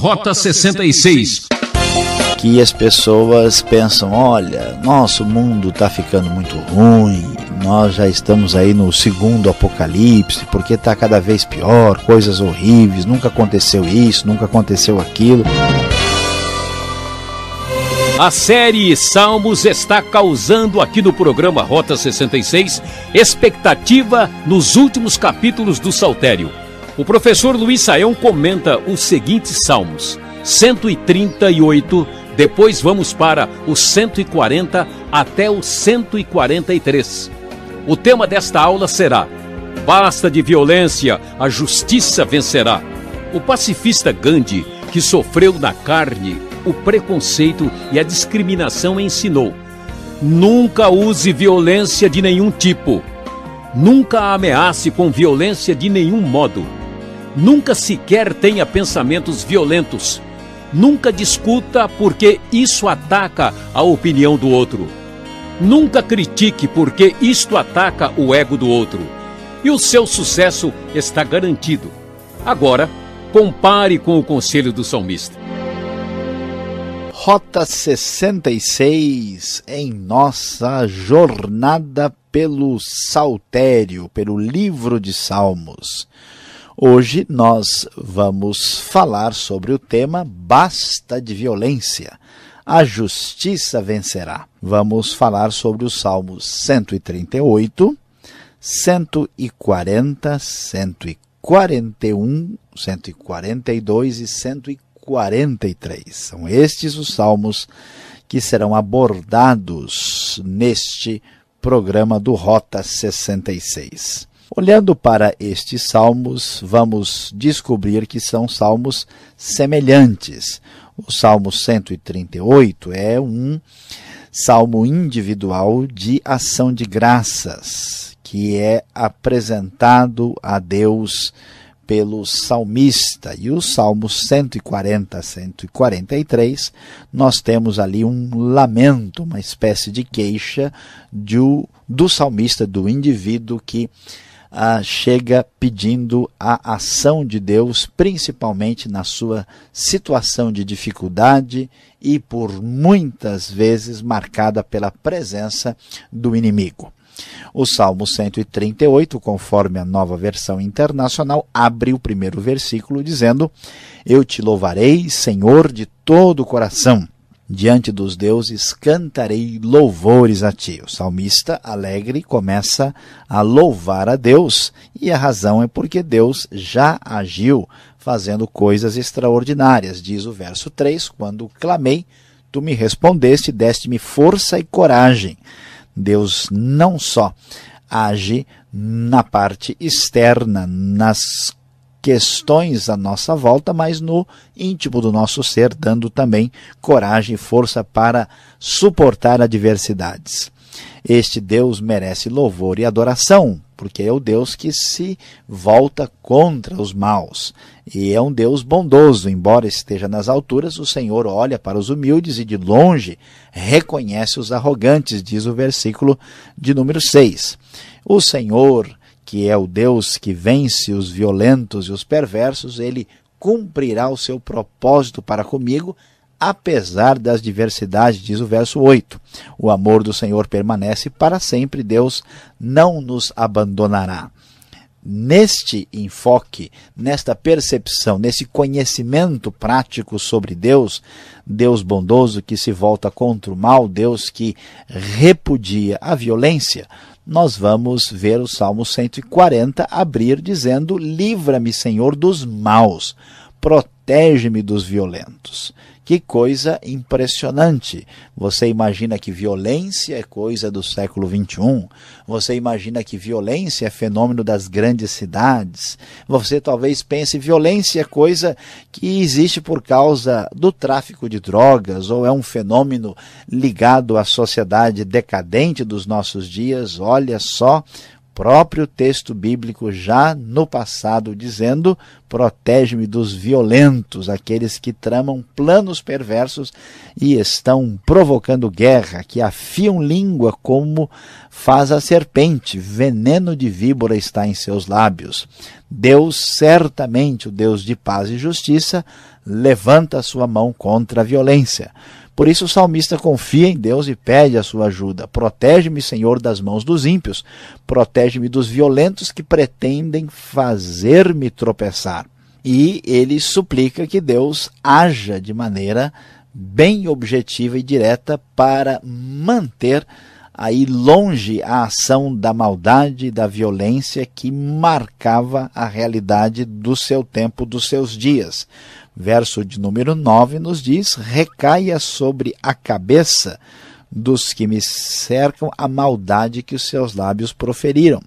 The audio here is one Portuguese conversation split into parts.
Rota 66. Que as pessoas pensam: olha, nosso mundo está ficando muito ruim, nós já estamos aí no segundo apocalipse, porque está cada vez pior, coisas horríveis, nunca aconteceu isso, nunca aconteceu aquilo. A série Salmos está causando aqui no programa Rota 66 expectativa nos últimos capítulos do Saltério. O professor Luiz Saião comenta os seguintes salmos: 138, depois vamos para o 140 até o 143. O tema desta aula será: Basta de violência, a justiça vencerá. O pacifista Gandhi, que sofreu na carne o preconceito e a discriminação, ensinou: Nunca use violência de nenhum tipo. Nunca ameace com violência de nenhum modo. Nunca sequer tenha pensamentos violentos. Nunca discuta porque isso ataca a opinião do outro. Nunca critique porque isto ataca o ego do outro. E o seu sucesso está garantido. Agora, compare com o conselho do salmista. Rota 66 em nossa jornada pelo Saltério, pelo livro de Salmos. Hoje nós vamos falar sobre o tema Basta de Violência. A justiça vencerá. Vamos falar sobre os Salmos 138, 140, 141, 142 e 143. São estes os salmos que serão abordados neste programa do Rota 66. Olhando para estes salmos, vamos descobrir que são salmos semelhantes. O Salmo 138 é um salmo individual de ação de graças, que é apresentado a Deus pelo salmista. E o Salmo 140 a 143, nós temos ali um lamento, uma espécie de queixa do salmista, do indivíduo que ah, chega pedindo a ação de Deus, principalmente na sua situação de dificuldade e por muitas vezes marcada pela presença do inimigo. O Salmo 138, conforme a nova versão internacional, abre o primeiro versículo dizendo: Eu te louvarei, Senhor, de todo o coração Diante dos deuses cantarei louvores a ti. O salmista alegre começa a louvar a Deus e a razão é porque Deus já agiu fazendo coisas extraordinárias. Diz o verso 3: Quando clamei, tu me respondeste, deste-me força e coragem. Deus não só age na parte externa, nas questões à nossa volta, mas no íntimo do nosso ser, dando também coragem e força para suportar adversidades. Este Deus merece louvor e adoração, porque é o Deus que se volta contra os maus. E é um Deus bondoso, embora esteja nas alturas, o Senhor olha para os humildes e de longe reconhece os arrogantes, diz o versículo de número 6. O Senhor que é o Deus que vence os violentos e os perversos, ele cumprirá o seu propósito para comigo, apesar das diversidades, diz o verso 8. O amor do Senhor permanece para sempre, Deus não nos abandonará. Neste enfoque, nesta percepção, nesse conhecimento prático sobre Deus, Deus bondoso que se volta contra o mal, Deus que repudia a violência, nós vamos ver o Salmo 140 abrir dizendo: Livra-me, Senhor, dos maus, protege-me dos violentos. Que coisa impressionante! Você imagina que violência é coisa do século XXI, você imagina que violência é fenômeno das grandes cidades, você talvez pense violência é coisa que existe por causa do tráfico de drogas ou é um fenômeno ligado à sociedade decadente dos nossos dias. Olha só próprio texto bíblico já no passado, dizendo: protege-me dos violentos, aqueles que tramam planos perversos e estão provocando guerra, que afiam língua como faz a serpente, veneno de víbora está em seus lábios. Deus, certamente o Deus de paz e justiça, levanta a sua mão contra a violência. Por isso o salmista confia em Deus e pede a sua ajuda. Protege-me, Senhor, das mãos dos ímpios. Protege-me dos violentos que pretendem fazer-me tropeçar. E ele suplica que Deus haja de maneira bem objetiva e direta para manter aí longe a ação da maldade e da violência que marcava a realidade do seu tempo, dos seus dias verso de número 9 nos diz: recaia sobre a cabeça dos que me cercam a maldade que os seus lábios proferiram.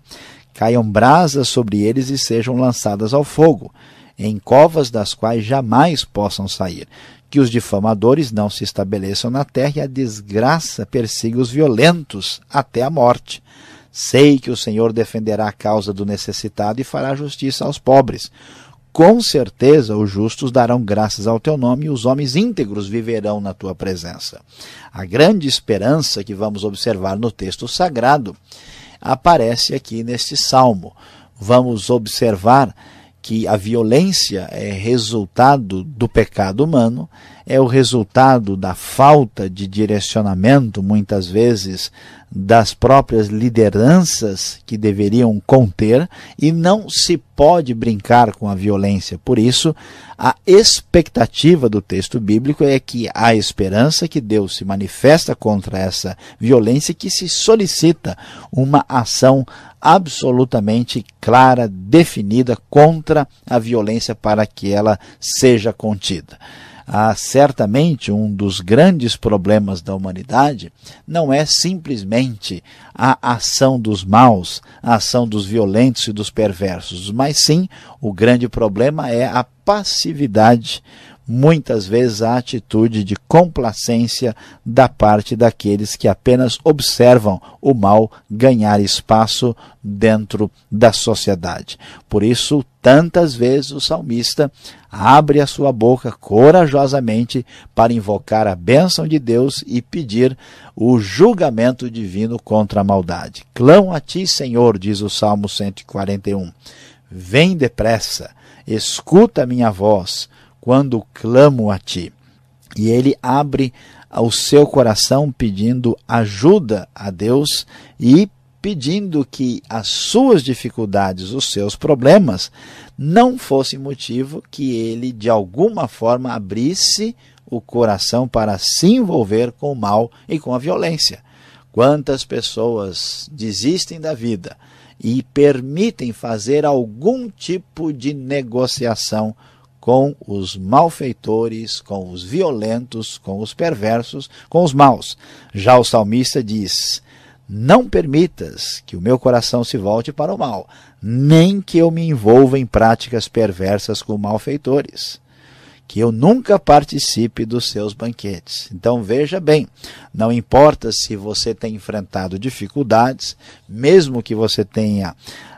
Caiam brasas sobre eles e sejam lançadas ao fogo, em covas das quais jamais possam sair. Que os difamadores não se estabeleçam na terra e a desgraça persiga os violentos até a morte. Sei que o Senhor defenderá a causa do necessitado e fará justiça aos pobres com certeza os justos darão graças ao teu nome e os homens íntegros viverão na tua presença. A grande esperança que vamos observar no texto sagrado aparece aqui neste salmo. Vamos observar que a violência é resultado do pecado humano é o resultado da falta de direcionamento, muitas vezes, das próprias lideranças que deveriam conter, e não se pode brincar com a violência. Por isso, a expectativa do texto bíblico é que a esperança que Deus se manifesta contra essa violência que se solicita uma ação absolutamente clara, definida contra a violência para que ela seja contida certamente um dos grandes problemas da humanidade não é simplesmente a ação dos maus, a ação dos violentos e dos perversos, mas sim o grande problema é a passividade, muitas vezes a atitude de complacência da parte daqueles que apenas observam o mal ganhar espaço dentro da sociedade. Por isso, tantas vezes o salmista abre a sua boca corajosamente para invocar a bênção de Deus e pedir o julgamento divino contra a maldade. Clão a ti, Senhor, diz o Salmo 141. Vem depressa, escuta a minha voz quando clamo a ti. E ele abre o seu coração pedindo ajuda a Deus e pedindo que as suas dificuldades, os seus problemas, não fossem motivo que ele de alguma forma abrisse o coração para se envolver com o mal e com a violência. Quantas pessoas desistem da vida e permitem fazer algum tipo de negociação com os malfeitores, com os violentos, com os perversos, com os maus. Já o salmista diz: Não permitas que o meu coração se volte para o mal, nem que eu me envolva em práticas perversas com malfeitores. Que eu nunca participe dos seus banquetes. Então veja bem, não importa se você tem enfrentado dificuldades, mesmo que você tenha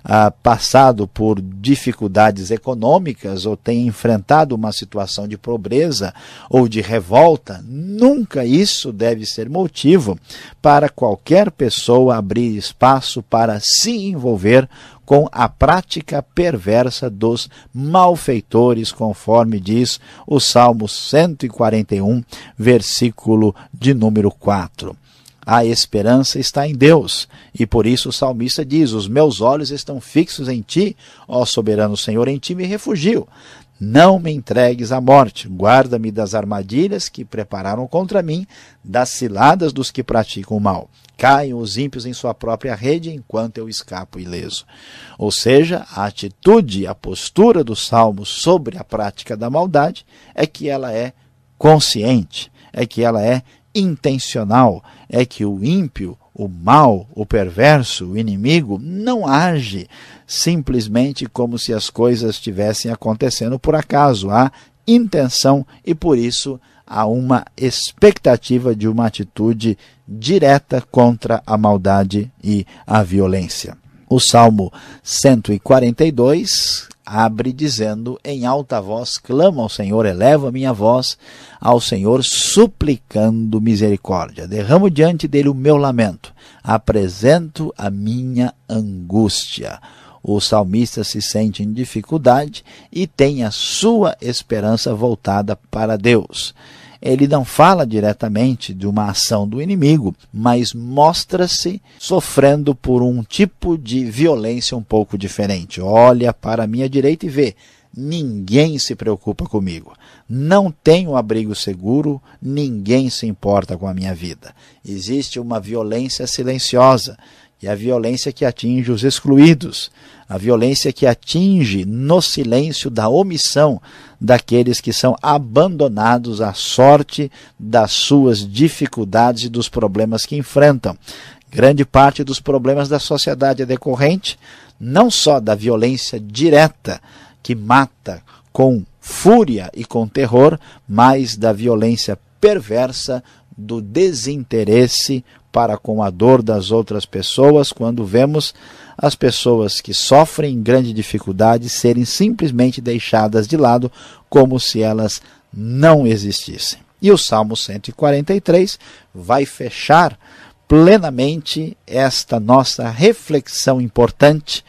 ah, passado por dificuldades econômicas ou tem enfrentado uma situação de pobreza ou de revolta, nunca isso deve ser motivo para qualquer pessoa abrir espaço para se envolver com a prática perversa dos malfeitores, conforme diz o Salmo 141, versículo de número 4. A esperança está em Deus. E por isso o salmista diz: Os meus olhos estão fixos em ti, ó soberano Senhor, em ti me refugio. Não me entregues à morte, guarda-me das armadilhas que prepararam contra mim, das ciladas dos que praticam o mal. Caem os ímpios em sua própria rede, enquanto eu escapo ileso. Ou seja, a atitude, a postura do salmo sobre a prática da maldade é que ela é consciente, é que ela é intencional, é que o ímpio, o mal, o perverso, o inimigo, não age simplesmente como se as coisas estivessem acontecendo por acaso. Há intenção e, por isso, há uma expectativa de uma atitude direta contra a maldade e a violência. O Salmo 142 abre dizendo: Em alta voz clamo ao Senhor, eleva minha voz ao Senhor, suplicando misericórdia. Derramo diante dele o meu lamento, apresento a minha angústia. O salmista se sente em dificuldade e tem a sua esperança voltada para Deus ele não fala diretamente de uma ação do inimigo, mas mostra-se sofrendo por um tipo de violência um pouco diferente. Olha para a minha direita e vê. Ninguém se preocupa comigo. Não tenho abrigo seguro, ninguém se importa com a minha vida. Existe uma violência silenciosa e a violência que atinge os excluídos, a violência que atinge no silêncio da omissão daqueles que são abandonados à sorte das suas dificuldades e dos problemas que enfrentam. Grande parte dos problemas da sociedade é decorrente não só da violência direta que mata com fúria e com terror, mas da violência perversa do desinteresse para com a dor das outras pessoas quando vemos as pessoas que sofrem grande dificuldade serem simplesmente deixadas de lado como se elas não existissem. E o Salmo 143 vai fechar plenamente esta nossa reflexão importante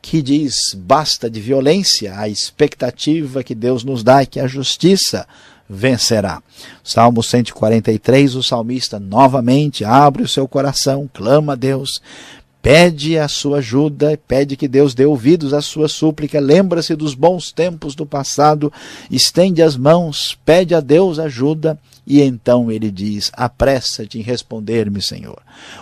que diz: basta de violência, a expectativa que Deus nos dá é que a justiça vencerá. Salmo 143, o salmista novamente abre o seu coração, clama a Deus, pede a sua ajuda, pede que Deus dê ouvidos à sua súplica, lembra-se dos bons tempos do passado, estende as mãos, pede a Deus ajuda, e então ele diz: Apressa-te em responder-me, Senhor.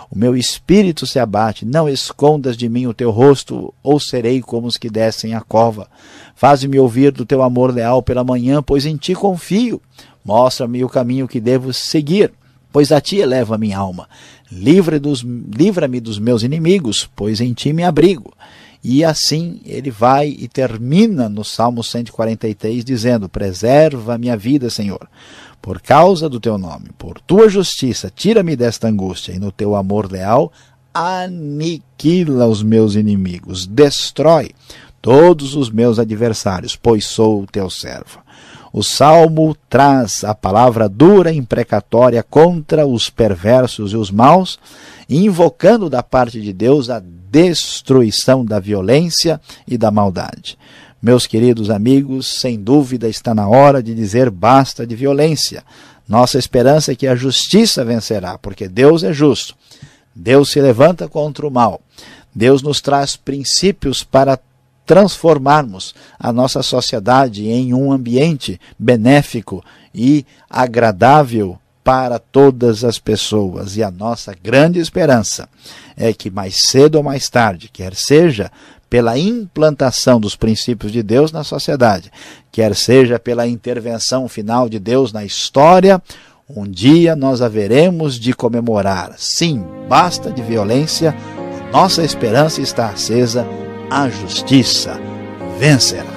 O meu espírito se abate, não escondas de mim o teu rosto, ou serei como os que descem à cova. Faze-me ouvir do teu amor leal pela manhã, pois em ti confio. Mostra-me o caminho que devo seguir, pois a ti eleva a minha alma. Livra-me dos, livra dos meus inimigos, pois em ti me abrigo. E assim ele vai e termina no Salmo 143 dizendo: Preserva a minha vida, Senhor por causa do teu nome, por tua justiça, tira-me desta angústia, e no teu amor leal, aniquila os meus inimigos, destrói todos os meus adversários, pois sou o teu servo. O salmo traz a palavra dura e imprecatória contra os perversos e os maus, invocando da parte de Deus a destruição da violência e da maldade. Meus queridos amigos, sem dúvida está na hora de dizer basta de violência. Nossa esperança é que a justiça vencerá, porque Deus é justo. Deus se levanta contra o mal. Deus nos traz princípios para transformarmos a nossa sociedade em um ambiente benéfico e agradável para todas as pessoas. E a nossa grande esperança é que mais cedo ou mais tarde, quer seja pela implantação dos princípios de Deus na sociedade, quer seja pela intervenção final de Deus na história, um dia nós haveremos de comemorar. Sim, basta de violência, nossa esperança está acesa, a justiça vencerá.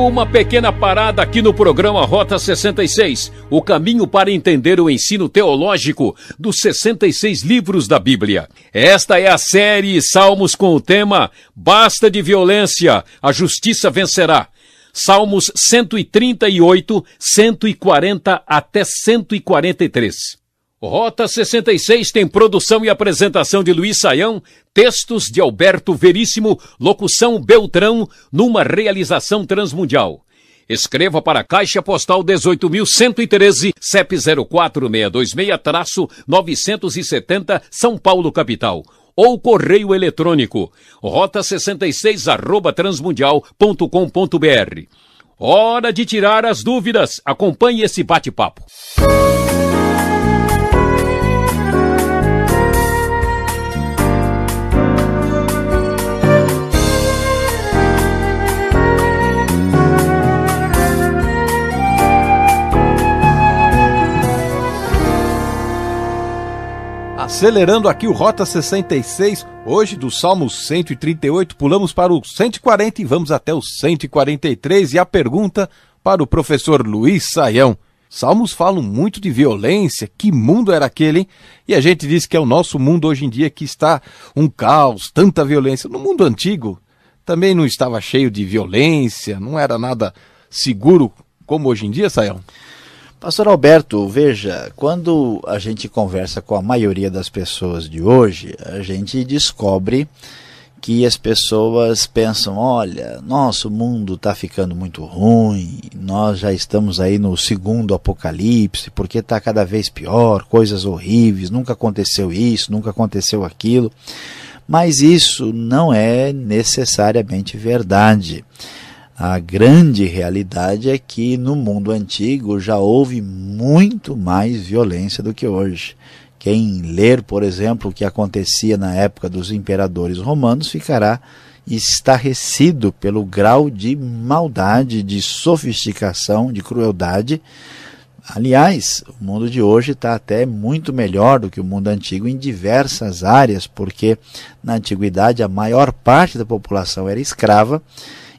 Uma pequena parada aqui no programa Rota 66, o caminho para entender o ensino teológico dos 66 livros da Bíblia. Esta é a série Salmos com o tema Basta de violência, a justiça vencerá. Salmos 138, 140 até 143. Rota 66 tem produção e apresentação de Luiz Saião, textos de Alberto Veríssimo, locução Beltrão, numa realização transmundial. Escreva para a Caixa Postal 18.113, CEP 04626-970, São Paulo, capital. Ou correio eletrônico, rota66 arroba transmundial.com.br. Hora de tirar as dúvidas. Acompanhe esse bate-papo. Acelerando aqui o Rota 66, hoje do Salmo 138 pulamos para o 140 e vamos até o 143 e a pergunta para o professor Luiz Saião. Salmos falam muito de violência, que mundo era aquele, hein? E a gente diz que é o nosso mundo hoje em dia que está um caos, tanta violência. No mundo antigo também não estava cheio de violência, não era nada seguro como hoje em dia, Saião? Pastor Alberto, veja, quando a gente conversa com a maioria das pessoas de hoje, a gente descobre que as pessoas pensam: olha, nosso mundo está ficando muito ruim, nós já estamos aí no segundo apocalipse, porque está cada vez pior, coisas horríveis, nunca aconteceu isso, nunca aconteceu aquilo. Mas isso não é necessariamente verdade. A grande realidade é que no mundo antigo já houve muito mais violência do que hoje. Quem ler, por exemplo, o que acontecia na época dos imperadores romanos ficará estarrecido pelo grau de maldade, de sofisticação, de crueldade. Aliás, o mundo de hoje está até muito melhor do que o mundo antigo em diversas áreas, porque na antiguidade a maior parte da população era escrava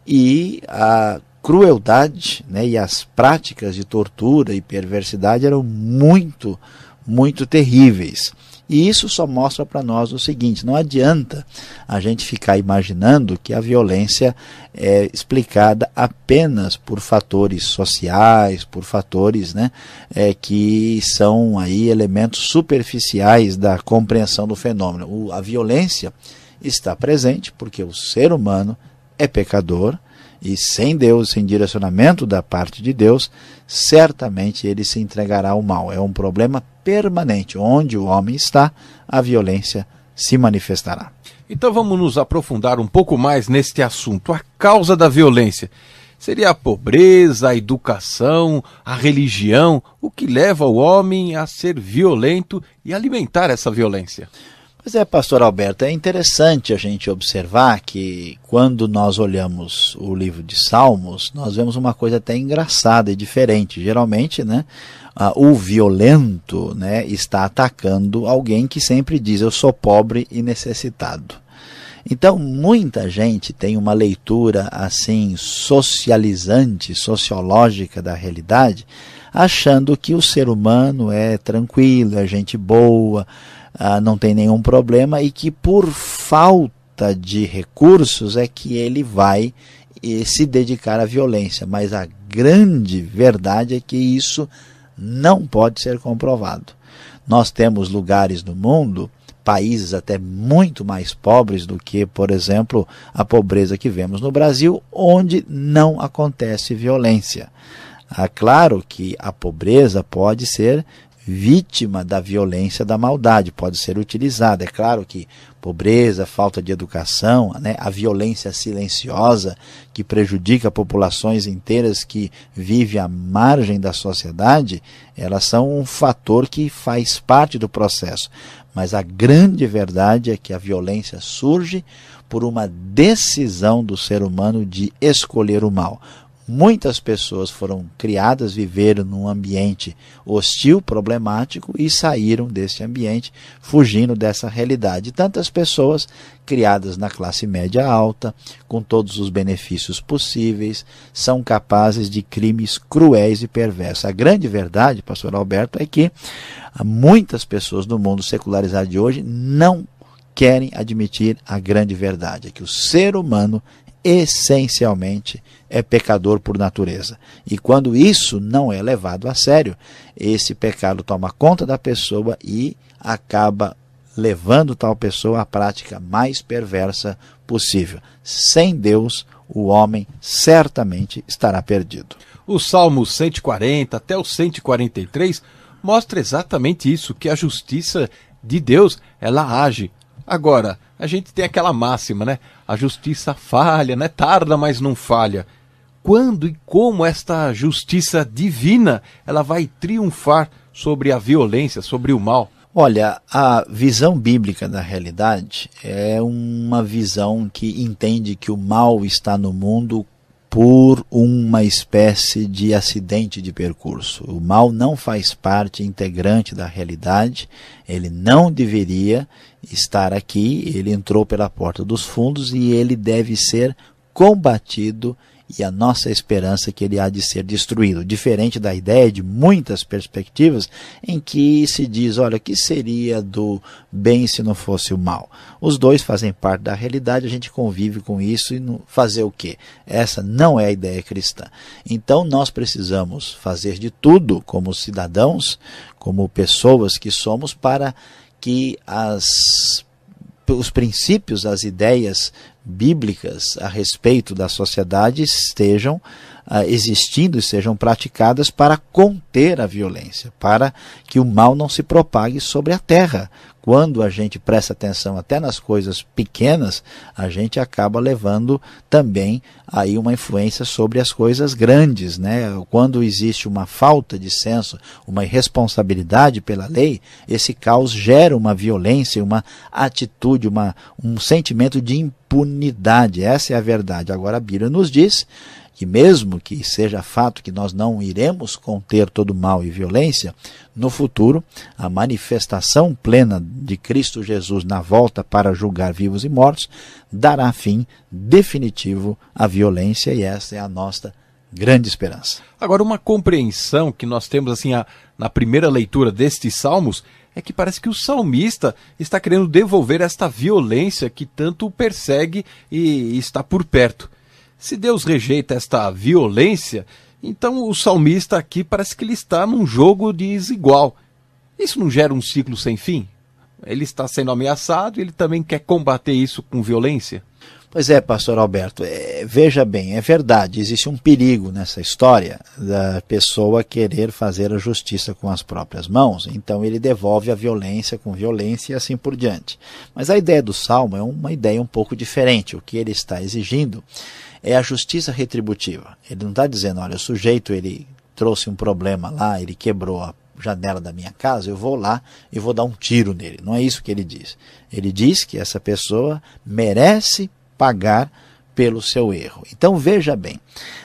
e a crueldade né, e as práticas de tortura e perversidade eram muito, muito terríveis. E isso só mostra para nós o seguinte: não adianta a gente ficar imaginando que a violência é explicada apenas por fatores sociais, por fatores né, é, que são aí elementos superficiais da compreensão do fenômeno. O, a violência está presente porque o ser humano é pecador e sem Deus, sem direcionamento da parte de Deus, certamente ele se entregará ao mal. É um problema permanente. Onde o homem está, a violência se manifestará. Então vamos nos aprofundar um pouco mais neste assunto. A causa da violência seria a pobreza, a educação, a religião, o que leva o homem a ser violento e alimentar essa violência. Pois é, pastor Alberto, é interessante a gente observar que quando nós olhamos o livro de Salmos, nós vemos uma coisa até engraçada e diferente. Geralmente, né, o violento né, está atacando alguém que sempre diz eu sou pobre e necessitado. Então, muita gente tem uma leitura assim socializante, sociológica da realidade, achando que o ser humano é tranquilo, é gente boa, ah, não tem nenhum problema e que por falta de recursos é que ele vai eh, se dedicar à violência. Mas a grande verdade é que isso não pode ser comprovado. Nós temos lugares no mundo países até muito mais pobres do que, por exemplo, a pobreza que vemos no Brasil, onde não acontece violência. Ah, claro que a pobreza pode ser vítima da violência da maldade, pode ser utilizada. É claro que pobreza, falta de educação, né, a violência silenciosa que prejudica populações inteiras que vivem à margem da sociedade, elas são um fator que faz parte do processo. Mas a grande verdade é que a violência surge por uma decisão do ser humano de escolher o mal. Muitas pessoas foram criadas, viveram num ambiente hostil, problemático e saíram desse ambiente fugindo dessa realidade. Tantas pessoas criadas na classe média alta, com todos os benefícios possíveis, são capazes de crimes cruéis e perversos. A grande verdade, pastor Alberto, é que muitas pessoas no mundo secularizado de hoje não querem admitir a grande verdade, é que o ser humano essencialmente é pecador por natureza. E quando isso não é levado a sério, esse pecado toma conta da pessoa e acaba levando tal pessoa à prática mais perversa possível. Sem Deus, o homem certamente estará perdido. O Salmo 140 até o 143 mostra exatamente isso, que a justiça de Deus, ela age Agora, a gente tem aquela máxima, né? A justiça falha, né? Tarda, mas não falha. Quando e como esta justiça divina ela vai triunfar sobre a violência, sobre o mal? Olha, a visão bíblica da realidade é uma visão que entende que o mal está no mundo por uma espécie de acidente de percurso. O mal não faz parte integrante da realidade, ele não deveria estar aqui, ele entrou pela porta dos fundos e ele deve ser combatido e a nossa esperança é que ele há de ser destruído. Diferente da ideia de muitas perspectivas em que se diz, olha, que seria do bem se não fosse o mal? Os dois fazem parte da realidade, a gente convive com isso e fazer o quê? Essa não é a ideia cristã. Então nós precisamos fazer de tudo como cidadãos, como pessoas que somos para que as os princípios, as ideias bíblicas a respeito da sociedade estejam uh, existindo e sejam praticadas para conter a violência, para que o mal não se propague sobre a terra, quando a gente presta atenção até nas coisas pequenas, a gente acaba levando também aí uma influência sobre as coisas grandes, né? Quando existe uma falta de senso, uma irresponsabilidade pela lei, esse caos gera uma violência, uma atitude, uma, um sentimento de impunidade. Essa é a verdade. Agora a Bíblia nos diz que mesmo que seja fato que nós não iremos conter todo mal e violência, no futuro a manifestação plena de Cristo Jesus na volta para julgar vivos e mortos dará fim definitivo à violência e essa é a nossa grande esperança. Agora uma compreensão que nós temos assim a, na primeira leitura destes salmos é que parece que o salmista está querendo devolver esta violência que tanto o persegue e está por perto. Se Deus rejeita esta violência, então o salmista aqui parece que ele está num jogo desigual. Isso não gera um ciclo sem fim? Ele está sendo ameaçado e ele também quer combater isso com violência? Pois é, pastor Alberto, é, veja bem, é verdade, existe um perigo nessa história da pessoa querer fazer a justiça com as próprias mãos, então ele devolve a violência com violência e assim por diante. Mas a ideia do salmo é uma ideia um pouco diferente, o que ele está exigindo é a justiça retributiva. Ele não está dizendo, olha, o sujeito ele trouxe um problema lá, ele quebrou a janela da minha casa, eu vou lá e vou dar um tiro nele. Não é isso que ele diz. Ele diz que essa pessoa merece pagar pelo seu erro. Então veja bem,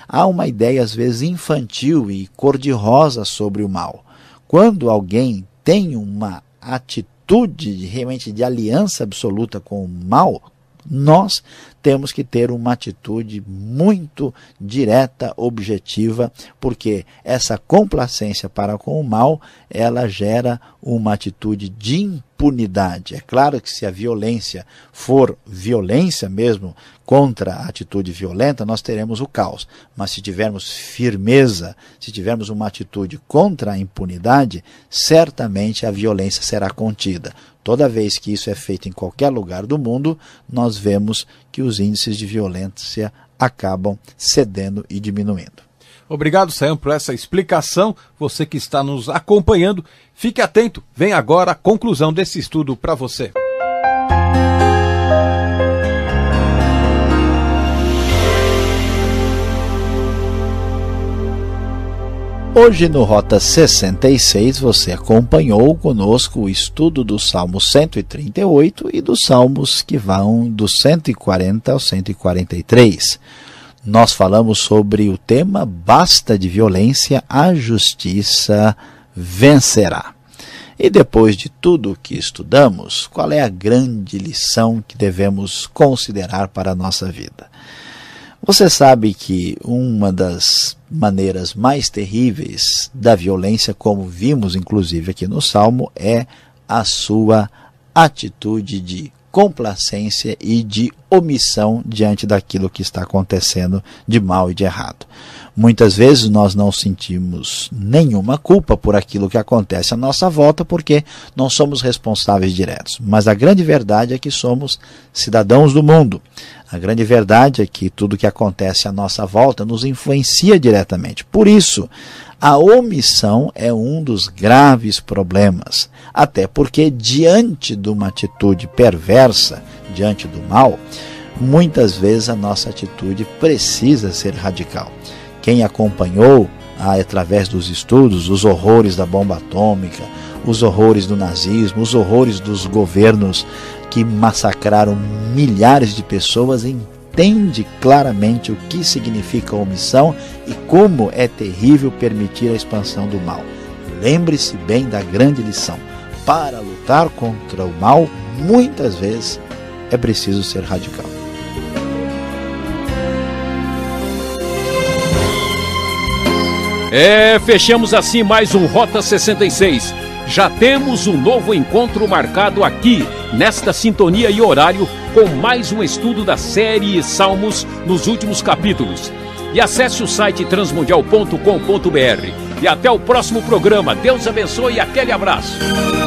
há uma ideia às vezes infantil e cor-de-rosa sobre o mal. Quando alguém tem uma atitude de, realmente de aliança absoluta com o mal, nós temos que ter uma atitude muito direta, objetiva, porque essa complacência para com o mal, ela gera uma atitude de impunidade. É claro que se a violência for violência mesmo, contra a atitude violenta, nós teremos o caos. Mas se tivermos firmeza, se tivermos uma atitude contra a impunidade, certamente a violência será contida. Toda vez que isso é feito em qualquer lugar do mundo, nós vemos que os índices de violência acabam cedendo e diminuindo. Obrigado, Sam, por essa explicação. Você que está nos acompanhando, fique atento. Vem agora a conclusão desse estudo para você. Hoje no Rota 66 você acompanhou conosco o estudo do Salmo 138 e dos Salmos que vão do 140 ao 143. Nós falamos sobre o tema Basta de violência, a justiça vencerá. E depois de tudo o que estudamos, qual é a grande lição que devemos considerar para a nossa vida? Você sabe que uma das maneiras mais terríveis da violência, como vimos inclusive aqui no Salmo, é a sua atitude de complacência e de omissão diante daquilo que está acontecendo de mal e de errado. Muitas vezes nós não sentimos nenhuma culpa por aquilo que acontece à nossa volta porque não somos responsáveis diretos. Mas a grande verdade é que somos cidadãos do mundo. A grande verdade é que tudo que acontece à nossa volta nos influencia diretamente. Por isso, a omissão é um dos graves problemas, até porque, diante de uma atitude perversa, diante do mal, muitas vezes a nossa atitude precisa ser radical. Quem acompanhou ah, através dos estudos os horrores da bomba atômica, os horrores do nazismo, os horrores dos governos que massacraram milhares de pessoas em entende claramente o que significa omissão e como é terrível permitir a expansão do mal. Lembre-se bem da grande lição: para lutar contra o mal, muitas vezes é preciso ser radical. É, fechamos assim mais um Rota 66. Já temos um novo encontro marcado aqui, nesta sintonia e horário com mais um estudo da série Salmos nos últimos capítulos. E acesse o site transmundial.com.br. E até o próximo programa. Deus abençoe e aquele abraço.